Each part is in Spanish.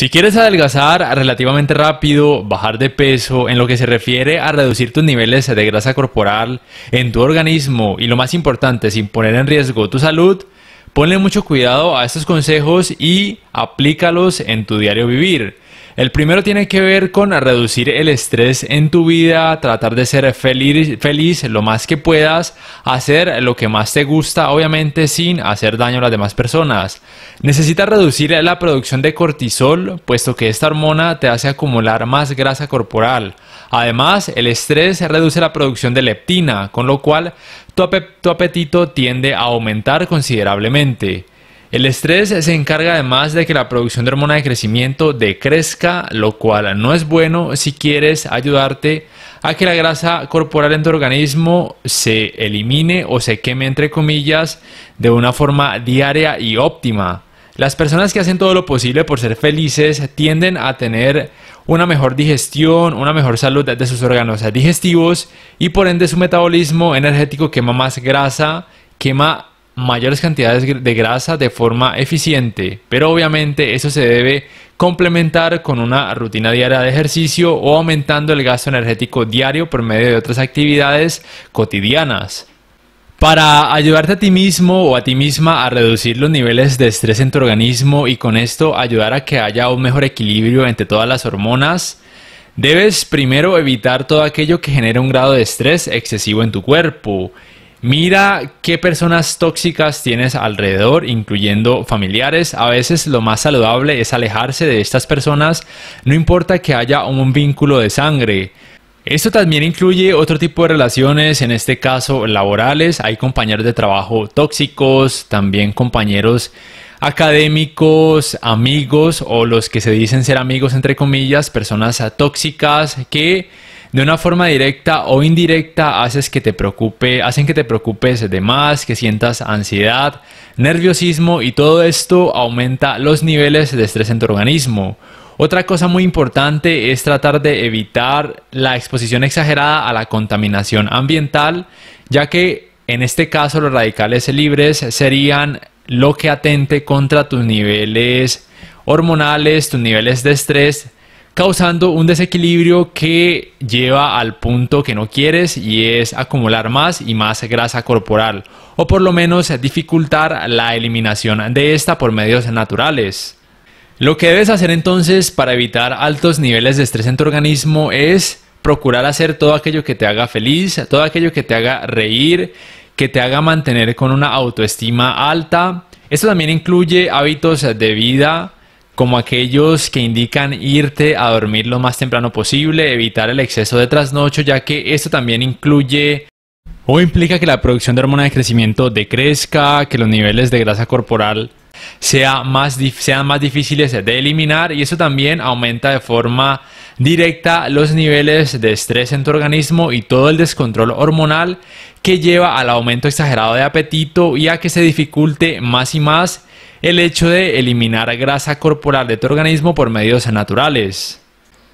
Si quieres adelgazar relativamente rápido, bajar de peso, en lo que se refiere a reducir tus niveles de grasa corporal en tu organismo y lo más importante, sin poner en riesgo tu salud, ponle mucho cuidado a estos consejos y aplícalos en tu diario vivir. El primero tiene que ver con reducir el estrés en tu vida, tratar de ser feliz, lo más que puedas, hacer lo que más te gusta, obviamente sin hacer daño a las demás personas. Necesitas reducir la producción de cortisol, puesto que esta hormona te hace acumular más grasa corporal. Además, el estrés reduce la producción de leptina, con lo cual tu, apetito tiende a aumentar considerablemente. El estrés se encarga además de que la producción de hormona de crecimiento decrezca, lo cual no es bueno si quieres ayudarte a que la grasa corporal en tu organismo se elimine o se queme, entre comillas, de una forma diaria y óptima. Las personas que hacen todo lo posible por ser felices tienden a tener una mejor digestión, una mejor salud de sus órganos digestivos y por ende su metabolismo energético quema más grasa, quema mayores cantidades de grasa de forma eficiente, pero obviamente eso se debe complementar con una rutina diaria de ejercicio o aumentando el gasto energético diario por medio de otras actividades cotidianas. Para ayudarte a ti mismo o a ti misma a reducir los niveles de estrés en tu organismo y con esto ayudar a que haya un mejor equilibrio entre todas las hormonas, debes primero evitar todo aquello que genere un grado de estrés excesivo en tu cuerpo Mira qué personas tóxicas tienes alrededor, incluyendo familiares. A veces lo más saludable es alejarse de estas personas, no importa que haya un vínculo de sangre. Esto también incluye otro tipo de relaciones, en este caso laborales. Hay compañeros de trabajo tóxicos, también compañeros académicos, amigos o los que se dicen ser amigos entre comillas, personas tóxicas que de una forma directa o indirecta haces que te preocupe, hacen que te preocupes de más, que sientas ansiedad, nerviosismo y todo esto aumenta los niveles de estrés en tu organismo. Otra cosa muy importante es tratar de evitar la exposición exagerada a la contaminación ambiental, ya que en este caso los radicales libres serían lo que atente contra tus niveles hormonales, tus niveles de estrés, causando un desequilibrio que lleva al punto que no quieres y es acumular más y más grasa corporal o por lo menos dificultar la eliminación de esta por medios naturales. Lo que debes hacer entonces para evitar altos niveles de estrés en tu organismo es procurar hacer todo aquello que te haga feliz, todo aquello que te haga reír, que te haga mantener con una autoestima alta. Esto también incluye hábitos de vida, como aquellos que indican irte a dormir lo más temprano posible, evitar el exceso de trasnocho, ya que esto también incluye o implica que la producción de hormona de crecimiento decrezca, que los niveles de grasa corporal sea más, sean más difíciles de eliminar y eso también aumenta de forma directa los niveles de estrés en tu organismo y todo el descontrol hormonal que lleva al aumento exagerado de apetito y a que se dificulte más y más el hecho de eliminar grasa corporal de tu organismo por medios naturales.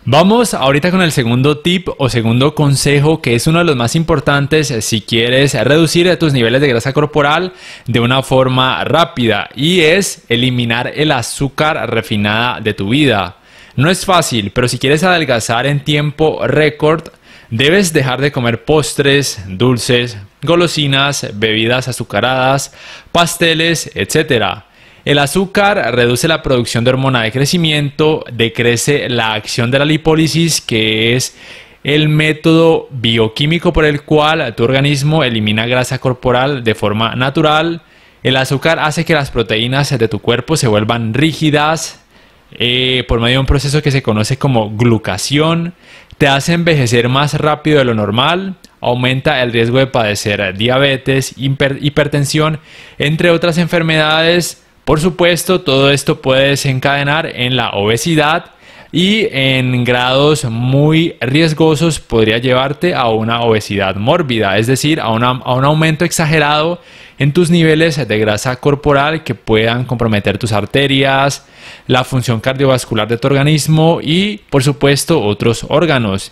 Vamos ahorita con el segundo tip o segundo consejo que es uno de los más importantes si quieres reducir tus niveles de grasa corporal de una forma rápida y es eliminar el azúcar refinada de tu vida. No es fácil, pero si quieres adelgazar en tiempo récord, debes dejar de comer postres, dulces, golosinas, bebidas azucaradas, pasteles, etc. El azúcar reduce la producción de hormona de crecimiento, decrece la acción de la lipólisis, que es el método bioquímico por el cual tu organismo elimina grasa corporal de forma natural. El azúcar hace que las proteínas de tu cuerpo se vuelvan rígidas eh, por medio de un proceso que se conoce como glucación. Te hace envejecer más rápido de lo normal, aumenta el riesgo de padecer diabetes, hipertensión, entre otras enfermedades por supuesto, todo esto puede desencadenar en la obesidad y en grados muy riesgosos podría llevarte a una obesidad mórbida, es decir, a, un aumento exagerado en tus niveles de grasa corporal que puedan comprometer tus arterias, la función cardiovascular de tu organismo y, por supuesto, otros órganos.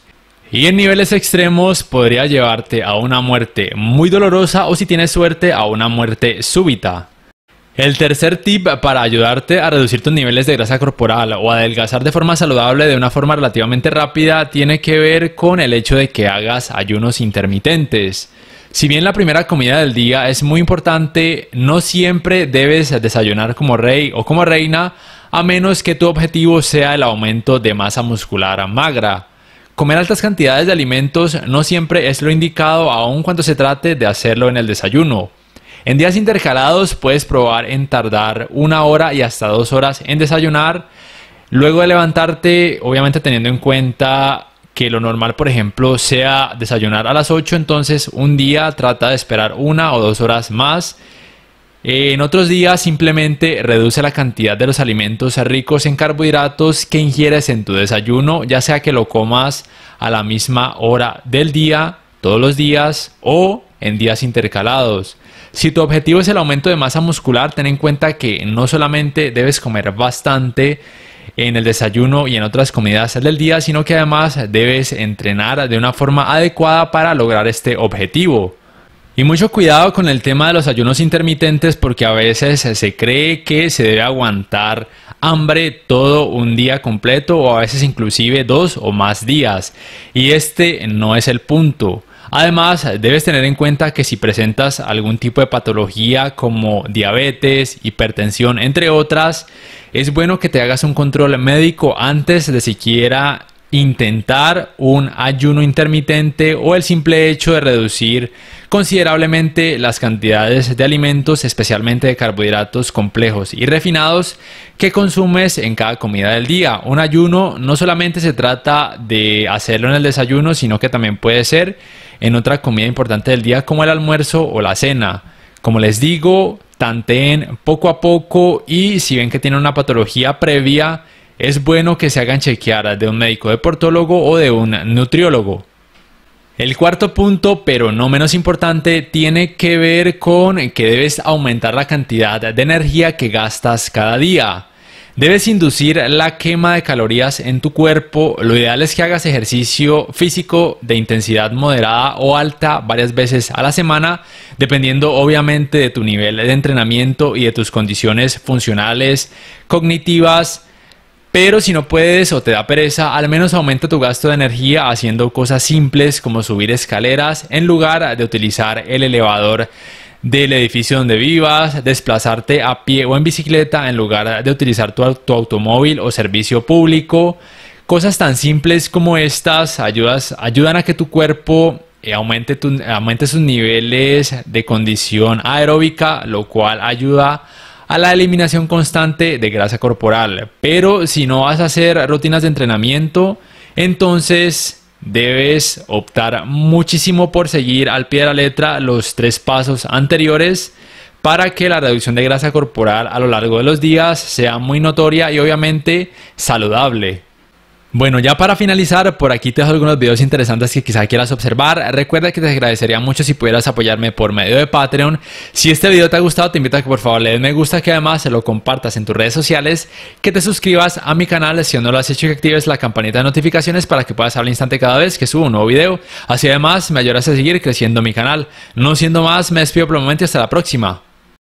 Y en niveles extremos podría llevarte a una muerte muy dolorosa o si tienes suerte a una muerte súbita. El tercer tip para ayudarte a reducir tus niveles de grasa corporal o adelgazar de forma saludable de una forma relativamente rápida tiene que ver con el hecho de que hagas ayunos intermitentes. Si bien la primera comida del día es muy importante, no siempre debes desayunar como rey o como reina a menos que tu objetivo sea el aumento de masa muscular magra. Comer altas cantidades de alimentos no siempre es lo indicado aun cuando se trate de hacerlo en el desayuno. En días intercalados puedes probar en tardar una hora y hasta dos horas en desayunar. Luego de levantarte, obviamente teniendo en cuenta que lo normal, por ejemplo, sea desayunar a las 8, entonces un día trata de esperar una o dos horas más. Eh, en otros días simplemente reduce la cantidad de los alimentos ricos en carbohidratos que ingieres en tu desayuno, ya sea que lo comas a la misma hora del día, todos los días o en días intercalados. Si tu objetivo es el aumento de masa muscular, ten en cuenta que no solamente debes comer bastante en el desayuno y en otras comidas del día, sino que además debes entrenar de una forma adecuada para lograr este objetivo. Y mucho cuidado con el tema de los ayunos intermitentes porque a veces se cree que se debe aguantar hambre todo un día completo o a veces inclusive dos o más días. Y este no es el punto. Además, debes tener en cuenta que si presentas algún tipo de patología como diabetes, hipertensión, entre otras, es bueno que te hagas un control médico antes de siquiera intentar un ayuno intermitente o el simple hecho de reducir considerablemente las cantidades de alimentos, especialmente de carbohidratos complejos y refinados que consumes en cada comida del día. Un ayuno no solamente se trata de hacerlo en el desayuno, sino que también puede ser en otra comida importante del día como el almuerzo o la cena. Como les digo, tanteen poco a poco y si ven que tienen una patología previa, es bueno que se hagan chequear de un médico deportólogo o de un nutriólogo. El cuarto punto, pero no menos importante, tiene que ver con que debes aumentar la cantidad de energía que gastas cada día. Debes inducir la quema de calorías en tu cuerpo. Lo ideal es que hagas ejercicio físico de intensidad moderada o alta varias veces a la semana, dependiendo obviamente de tu nivel de entrenamiento y de tus condiciones funcionales, cognitivas, pero si no puedes o te da pereza, al menos aumenta tu gasto de energía haciendo cosas simples como subir escaleras en lugar de utilizar el elevador del edificio donde vivas, desplazarte a pie o en bicicleta en lugar de utilizar tu, automóvil o servicio público. Cosas tan simples como estas ayudan a que tu cuerpo eh, aumente, tu, aumente sus niveles de condición aeróbica, lo cual ayuda a la eliminación constante de grasa corporal. Pero si no vas a hacer rutinas de entrenamiento, entonces debes optar muchísimo por seguir al pie de la letra los tres pasos anteriores para que la reducción de grasa corporal a lo largo de los días sea muy notoria y obviamente saludable. Bueno, ya para finalizar, por aquí te dejo algunos videos interesantes que quizá quieras observar. Recuerda que te agradecería mucho si pudieras apoyarme por medio de Patreon. Si este video te ha gustado, te invito a que por favor le des me gusta, que además se lo compartas en tus redes sociales, que te suscribas a mi canal si aún no lo has hecho y que actives la campanita de notificaciones para que puedas al instante cada vez que subo un nuevo video. Así además me ayudas a seguir creciendo mi canal. No siendo más, me despido por el momento y hasta la próxima.